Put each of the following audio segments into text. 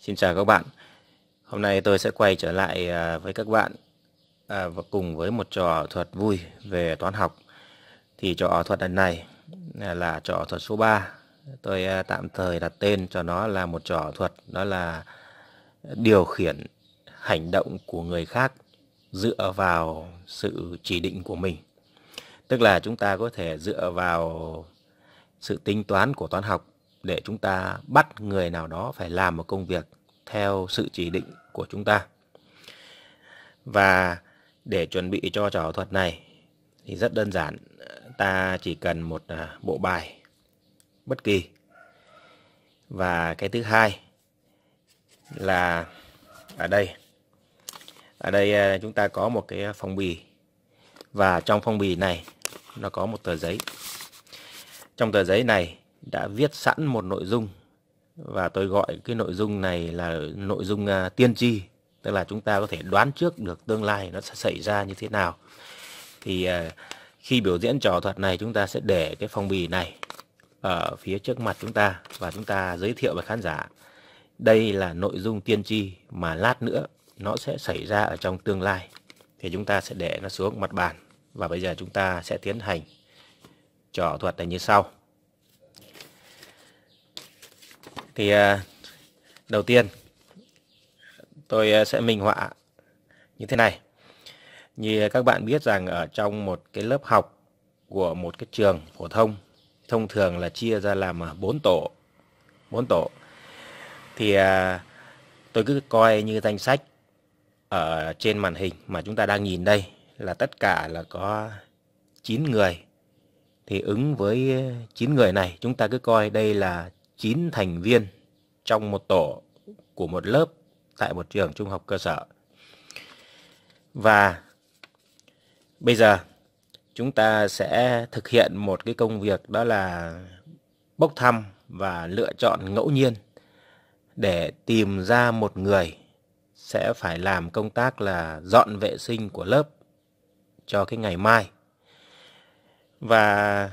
Xin chào các bạn Hôm nay tôi sẽ quay trở lại à, với các bạn à, và cùng với một trò thuật vui về toán học Thì trò thuật lần này là trò thuật số 3 Tôi à, tạm thời đặt tên cho nó là một trò thuật Đó là điều khiển hành động của người khác dựa vào sự chỉ định của mình Tức là chúng ta có thể dựa vào sự tính toán của toán học để chúng ta bắt người nào đó phải làm một công việc theo sự chỉ định của chúng ta. Và để chuẩn bị cho trò thuật này thì rất đơn giản, ta chỉ cần một à, bộ bài bất kỳ. Và cái thứ hai là ở đây. Ở đây à, chúng ta có một cái phong bì và trong phong bì này nó có một tờ giấy. Trong tờ giấy này đã viết sẵn một nội dung và tôi gọi cái nội dung này là nội dung à, tiên tri tức là chúng ta có thể đoán trước được tương lai nó sẽ xảy ra như thế nào thì à, khi biểu diễn trò thuật này chúng ta sẽ để cái phong bì này ở phía trước mặt chúng ta và chúng ta giới thiệu với khán giả đây là nội dung tiên tri mà lát nữa nó sẽ xảy ra ở trong tương lai thì chúng ta sẽ để nó xuống mặt bàn và bây giờ chúng ta sẽ tiến hành trò thuật này như sau thì à, đầu tiên tôi à, sẽ minh họa như thế này như các bạn biết rằng ở trong một cái lớp học của một cái trường phổ thông thông thường là chia ra làm 4 à, tổ bốn tổ thì tôi cứ coi như danh sách ở trên màn hình mà chúng ta đang nhìn đây là tất cả là có 9 người thì ứng với 9 người này chúng ta cứ coi đây là 9 thành viên trong một tổ của một lớp tại một trường trung học cơ sở. Và bây giờ chúng ta sẽ thực hiện một cái công việc đó là bốc thăm và lựa chọn ngẫu nhiên để tìm ra một người sẽ phải làm công tác là dọn vệ sinh của lớp cho cái ngày mai. Và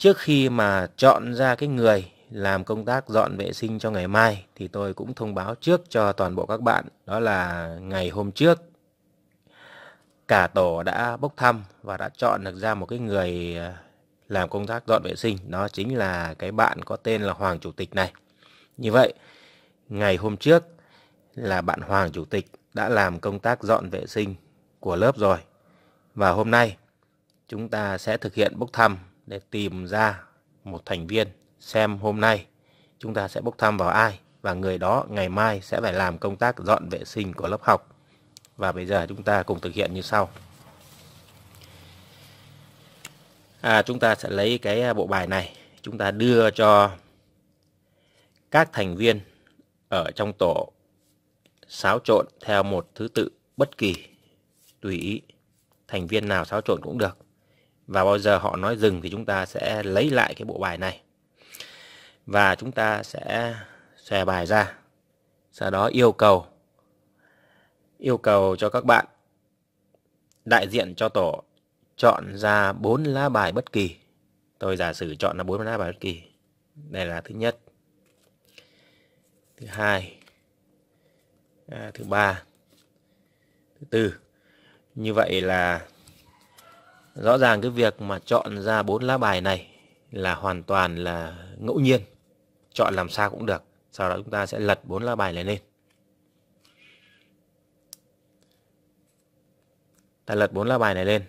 trước khi mà chọn ra cái người làm công tác dọn vệ sinh cho ngày mai thì tôi cũng thông báo trước cho toàn bộ các bạn đó là ngày hôm trước cả tổ đã bốc thăm và đã chọn được ra một cái người à, làm công tác dọn vệ sinh đó chính là cái bạn có tên là Hoàng Chủ tịch này như vậy ngày hôm trước là bạn Hoàng Chủ tịch đã làm công tác dọn vệ sinh của lớp rồi và hôm nay chúng ta sẽ thực hiện bốc thăm để tìm ra một thành viên xem hôm nay chúng ta sẽ bốc thăm vào ai và người đó ngày mai sẽ phải làm công tác dọn vệ sinh của lớp học. Và bây giờ chúng ta cùng thực hiện như sau. À, chúng ta sẽ lấy cái à, bộ bài này, chúng ta đưa cho các thành viên ở trong tổ xáo trộn theo một thứ tự bất kỳ, tùy ý. Thành viên nào xáo trộn cũng được và bao giờ họ nói dừng thì chúng ta sẽ lấy lại cái bộ bài này và chúng ta sẽ xòe bài ra sau đó yêu cầu yêu cầu cho các bạn đại diện cho tổ chọn ra bốn lá bài bất kỳ tôi giả sử chọn là bốn lá bài bất kỳ đây là thứ nhất thứ hai à, thứ ba thứ tư như vậy là rõ ràng cái việc mà chọn ra bốn lá bài này là hoàn toàn là ngẫu nhiên chọn làm sao cũng được sau đó chúng ta sẽ lật bốn lá bài này lên ta lật bốn lá bài này lên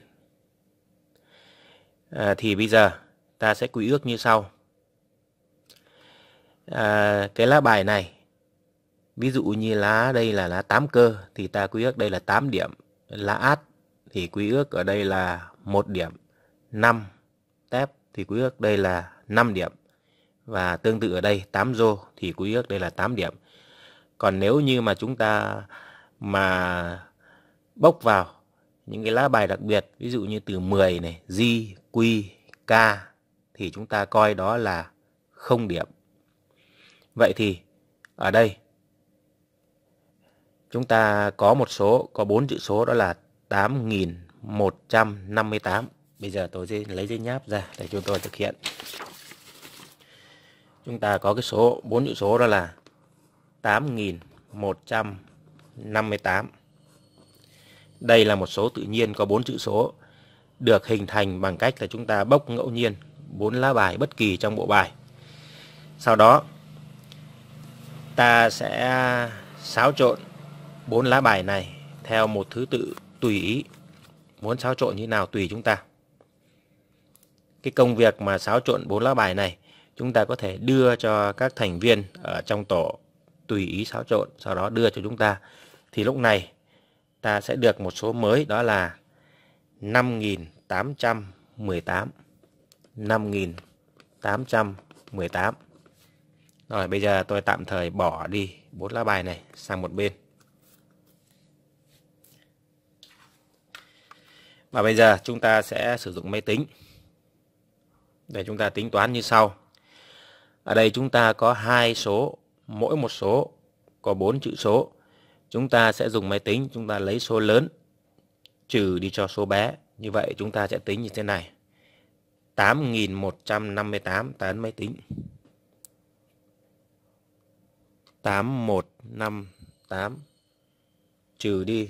à, thì bây giờ ta sẽ quy ước như sau à, cái lá bài này ví dụ như lá đây là lá 8 cơ thì ta quy ước đây là 8 điểm lá át thì quy ước ở đây là một điểm. 5 tép thì quy ước đây là 5 điểm. Và tương tự ở đây 8 rô thì quy ước đây là 8 điểm. Còn nếu như mà chúng ta mà bốc vào những cái lá bài đặc biệt, ví dụ như từ 10 này, Di, q K thì chúng ta coi đó là không điểm. Vậy thì ở đây chúng ta có một số, có bốn chữ số đó là 8.158 Bây giờ tôi sẽ lấy giấy nháp ra để chúng tôi thực hiện Chúng ta có cái số bốn chữ số đó là 8.158 Đây là một số tự nhiên có bốn chữ số Được hình thành bằng cách là chúng ta bốc ngẫu nhiên bốn lá bài bất kỳ trong bộ bài Sau đó ta sẽ xáo trộn bốn lá bài này theo một thứ tự tùy ý, muốn xáo trộn như nào tùy chúng ta. Cái công việc mà xáo trộn bốn lá bài này, chúng ta có thể đưa cho các thành viên ở trong tổ tùy ý xáo trộn, sau đó đưa cho chúng ta. Thì lúc này ta sẽ được một số mới đó là 5818. 5818. Rồi bây giờ tôi tạm thời bỏ đi bốn lá bài này sang một bên. Và bây giờ chúng ta sẽ sử dụng máy tính để chúng ta tính toán như sau. Ở đây chúng ta có hai số, mỗi một số có 4 chữ số. Chúng ta sẽ dùng máy tính, chúng ta lấy số lớn trừ đi cho số bé. Như vậy chúng ta sẽ tính như thế này. 8158 ta ấn máy tính. 8158 trừ đi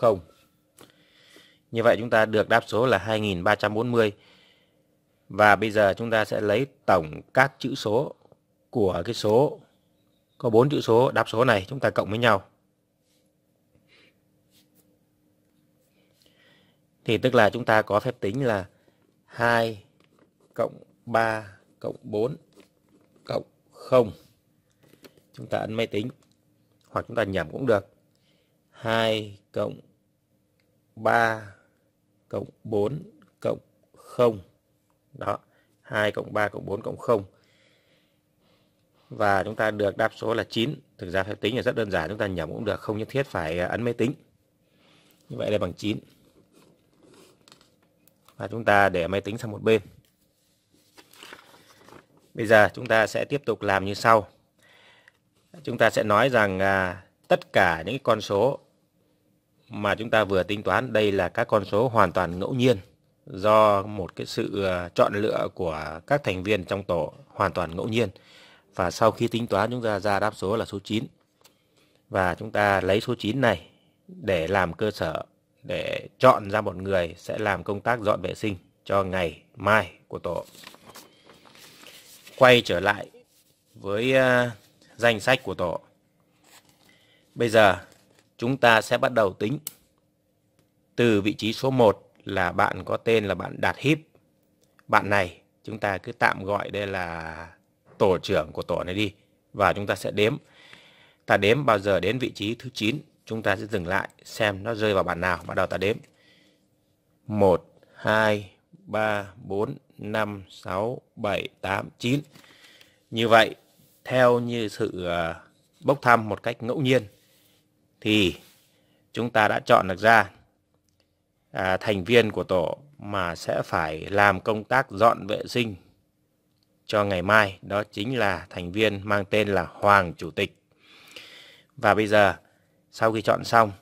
0. Như vậy chúng ta được đáp số là 2340. Và bây giờ chúng ta sẽ lấy tổng các chữ số của cái số có 4 chữ số đáp số này chúng ta cộng với nhau. Thì tức là chúng ta có phép tính là 2 cộng 3 cộng 4 cộng 0. Chúng ta ấn máy tính hoặc chúng ta nhẩm cũng được. 2 cộng 3 cộng 4 cộng 0. Đó, 2 cộng 3 cộng 4 cộng 0. Và chúng ta được đáp số là 9. Thực ra phép tính là rất đơn giản, chúng ta nhẩm cũng được, không nhất thiết phải à, ấn máy tính. Như vậy là bằng 9. Và chúng ta để máy tính sang một bên. Bây giờ chúng ta sẽ tiếp tục làm như sau. Chúng ta sẽ nói rằng à, tất cả những con số mà chúng ta vừa tính toán đây là các con số hoàn toàn ngẫu nhiên do một cái sự ờ, chọn lựa của các thành viên trong tổ hoàn toàn ngẫu nhiên. Và sau khi tính toán chúng ta ra đáp số là số 9. Và chúng ta lấy số 9 này để làm cơ sở để chọn ra một người sẽ làm công tác dọn vệ sinh cho ngày mai của tổ. Quay trở lại với ờ, danh sách của tổ. Bây giờ chúng ta sẽ bắt đầu tính. Từ vị trí số 1 là bạn có tên là bạn Đạt Hip. Bạn này chúng ta cứ tạm gọi đây là tổ trưởng của tổ này đi và chúng ta sẽ đếm. Ta đếm bao giờ đến vị trí thứ 9, chúng ta sẽ dừng lại xem nó rơi vào bạn nào, bắt đầu ta đếm. 1 2 3 4 5 6 7 8 9. Như vậy theo như sự ờ, bốc thăm một cách ngẫu nhiên thì chúng ta đã chọn được ra à, thành viên của tổ mà sẽ phải làm công tác dọn vệ sinh cho ngày mai đó chính là thành viên mang tên là Hoàng Chủ tịch. Và bây giờ sau khi chọn xong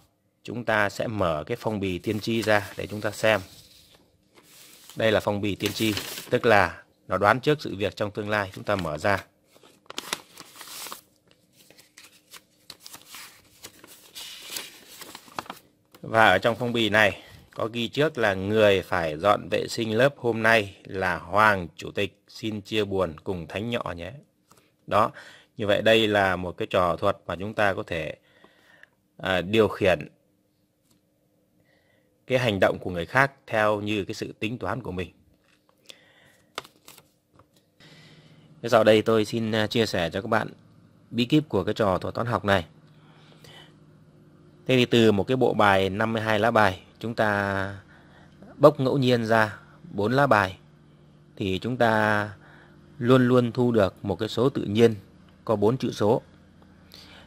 chúng ta sẽ mở cái phong bì tiên tri ra để chúng ta xem. Đây là phong bì tiên tri, tức là nó đoán trước sự việc trong tương lai chúng ta mở ra. Và ở trong phong bì này có ghi trước là người phải dọn vệ sinh lớp hôm nay là Hoàng Chủ tịch xin chia buồn cùng Thánh Nhọ nhé. Đó, như vậy đây là một cái trò thuật mà chúng ta có thể à, điều khiển cái hành động của người khác theo như cái sự tính toán của mình. sau đây tôi xin à, chia sẻ cho các bạn bí kíp của cái trò thuật toán học này. Thế thì từ một cái bộ bài 52 lá bài chúng ta bốc ngẫu nhiên ra 4 lá bài thì chúng ta luôn luôn thu được một cái số tự nhiên có 4 chữ số.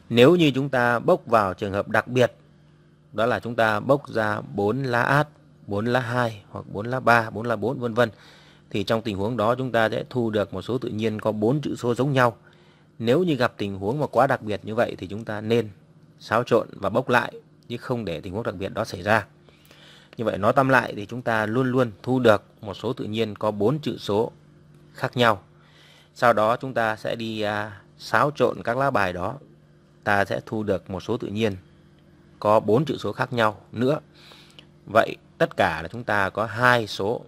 Nếu như chúng ta bốc vào trường hợp đặc biệt đó là chúng ta bốc ra 4 lá át, 4 lá 2 hoặc 4 lá 3, 4 lá 4 vân vân thì trong tình huống đó chúng ta sẽ thu được một số tự nhiên có 4 chữ số giống nhau. Nếu như gặp tình huống mà quá đặc biệt như vậy thì chúng ta nên xáo trộn và bốc lại chứ không để tình huống đặc biệt đó xảy ra. Như vậy nói tóm lại thì chúng ta luôn luôn thu được một số tự nhiên có 4 chữ số khác nhau. Sau đó chúng ta sẽ đi à, xáo trộn các lá bài đó. Ta sẽ thu được một số tự nhiên có 4 chữ số khác nhau nữa. Vậy tất cả là chúng ta có hai số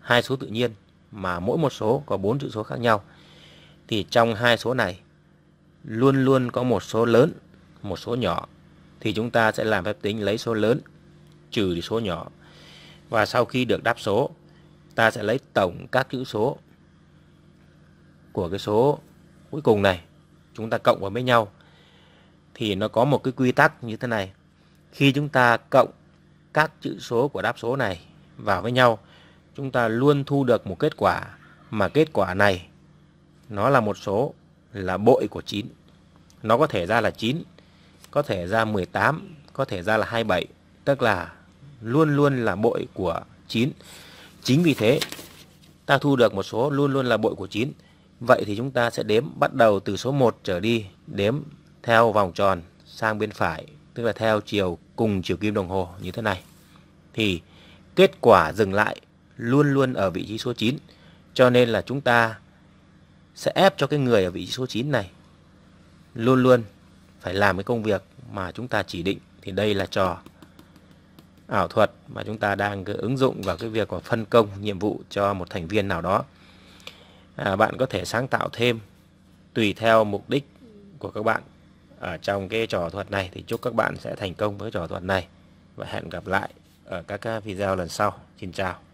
hai số tự nhiên mà mỗi một số có 4 chữ số khác nhau. Thì trong hai số này luôn luôn có một số lớn một số nhỏ thì chúng ta sẽ làm phép tính lấy số lớn trừ đi số nhỏ. Và sau khi được đáp số, ta sẽ lấy tổng các chữ số của cái số cuối cùng này chúng ta cộng vào với nhau thì nó có một cái quy tắc như thế này. Khi chúng ta cộng các chữ số của đáp số này vào với nhau, chúng ta luôn thu được một kết quả mà kết quả này nó là một số là bội của 9. Nó có thể ra là 9 có thể ra 18, có thể ra là 27, tức là luôn luôn là bội của 9. Chính vì thế ta thu được một số luôn luôn là bội của 9. Vậy thì chúng ta sẽ đếm bắt đầu từ số 1 trở đi, đếm theo vòng tròn sang bên phải, tức là theo chiều cùng chiều kim đồng hồ như thế này. Thì kết quả dừng lại luôn luôn ở vị trí số 9. Cho nên là chúng ta sẽ ép cho cái người ở vị trí số 9 này luôn luôn phải làm cái công việc mà chúng ta chỉ định thì đây là trò ảo thuật mà chúng ta đang cứ ứng dụng vào cái việc của phân công nhiệm vụ cho một thành viên nào đó à, bạn có thể sáng tạo thêm tùy theo mục đích của các bạn ở trong cái trò thuật này thì chúc các bạn sẽ thành công với trò thuật này và hẹn gặp lại ở các video lần sau xin chào